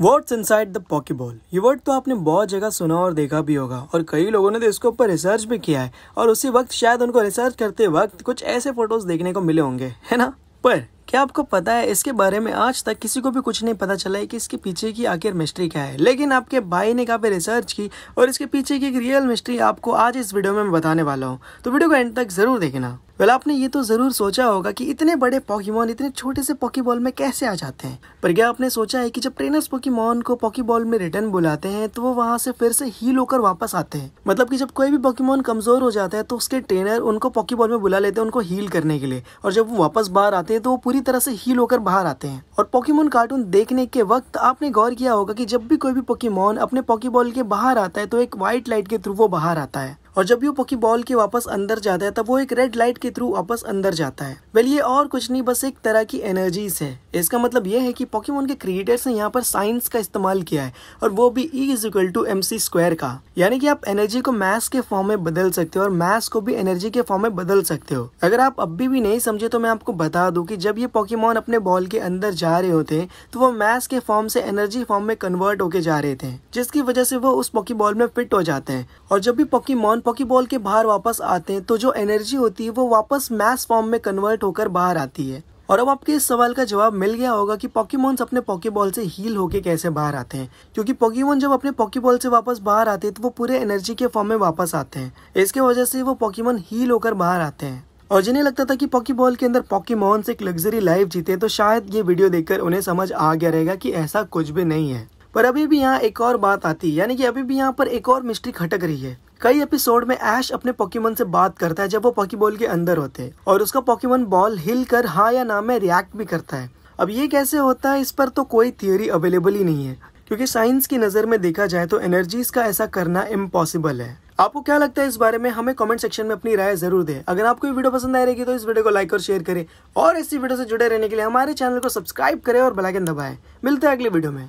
words side the पॉकीबॉल ये word तो आपने बहुत जगह सुना और देखा भी होगा और कई लोगों ने तो इसके ऊपर रिसर्च भी किया है और उसी वक्त शायद उनको रिसर्च करते वक्त कुछ ऐसे फोटोज देखने को मिले होंगे है ना पर क्या आपको पता है इसके बारे में आज तक किसी को भी कुछ नहीं पता चला है कि इसके पीछे की आखिर मिस्ट्री क्या है लेकिन आपके भाई ने काफी पे रिसर्च की और इसके पीछे की एक रियल मिस्ट्री आपको आज इस वीडियो में मैं बताने वाला हूँ तो वीडियो को एंड तक जरूर देखना वेल well, आपने ये तो ज़रूर सोचा होगा कि इतने बड़े पॉकीमॉन इतने छोटे से पॉकीबॉल में कैसे आ जाते हैं पर क्या आपने सोचा है कि जब ट्रेनर्स पॉकीमॉन को पॉकीबॉल में रिटर्न बुलाते हैं तो वो वहाँ से फिर से हील होकर वापस आते हैं मतलब कि जब कोई भी पॉकीमॉन कमज़ोर हो जाता है तो उसके ट्रेनर उनको पॉकीबॉल में बुला लेते हैं उनको हील करने के लिए और जब वो वापस बाहर आते हैं तो वो पूरी तरह से हील होकर बाहर आते हैं और पॉकीमॉन कार्टून देखने के वक्त आपने गौर किया होगा कि जब भी कोई भी पॉकीमॉन अपने पॉकीबॉल के बाहर आता है तो एक व्हाइट लाइट के थ्रू वो बाहर आता है और जब भी वो बॉल के वापस अंदर जाता है तब वो एक रेड लाइट के थ्रू वापस अंदर जाता है वेल ये और कुछ नहीं बस एक तरह की एनर्जीज है इसका मतलब ये है कि पॉकीमोन के क्रिएटर्स ने यहाँ पर साइंस का इस्तेमाल किया है और वो भी E is equal to M C square का यानी कि आप एनर्जी को मैथ के फॉर्म में बदल सकते हो और मैथ को भी एनर्जी के फॉर्म में बदल सकते हो अगर आप अभी भी नहीं समझे तो मैं आपको बता दू की जब ये पॉकीमोन अपने बॉल के अंदर जा रहे होते हैं तो वो मैथ के फॉर्म से एनर्जी फॉर्म में कन्वर्ट होके जा रहे थे जिसकी वजह से वो उस पॉकी बॉल में फिट हो जाते हैं और जब भी पॉकीमोन पॉकीबॉल के बाहर वापस आते हैं तो जो एनर्जी होती है वो वापस मैस फॉर्म में कन्वर्ट होकर बाहर आती है और अब आपके इस सवाल का जवाब मिल गया होगा कि पॉकीमोन्स अपने पॉकीबॉल से हील होके कैसे बाहर आते हैं क्योंकि पॉकीमोन जब अपने पॉकीबॉल से वापस बाहर आते हैं तो वो पूरे एनर्जी के फॉर्म में वापस आते हैं इसके वजह से वो पॉकीमोन हील होकर बाहर आते हैं और जिन्हें लगता था कि पॉकीबॉल के अंदर पॉकीमोन्स एक लग्जरी लाइफ जीते तो शायद ये वीडियो देखकर उन्हें समझ आ गया रहेगा कि ऐसा कुछ भी नहीं है पर अभी भी यहाँ एक और बात आती है यानी कि अभी भी यहाँ पर एक और मिस्ट्री खटक रही है कई एपिसोड में ऐश अपने पॉकीमोन से बात करता है जब वो पॉकीबॉल के अंदर होते हैं और उसका पॉकीमोन बॉल हिल कर हाँ या ना में रिएक्ट भी करता है अब ये कैसे होता है इस पर तो कोई थियोरी अवेलेबल ही नहीं है क्योंकि साइंस की नज़र में देखा जाए तो एनर्जीज का ऐसा करना इम्पॉसिबल है आपको क्या लगता है इस बारे में हमें कमेंट सेक्शन में अपनी राय जरूर दें अगर आपको ये वीडियो पसंद आ रहेगी तो इस वीडियो को लाइक और शेयर करें और इसी वीडियो से जुड़े रहने के लिए हमारे चैनल को सब्सक्राइब करें और बेलाइकन दबाएं मिलते हैं अगले वीडियो में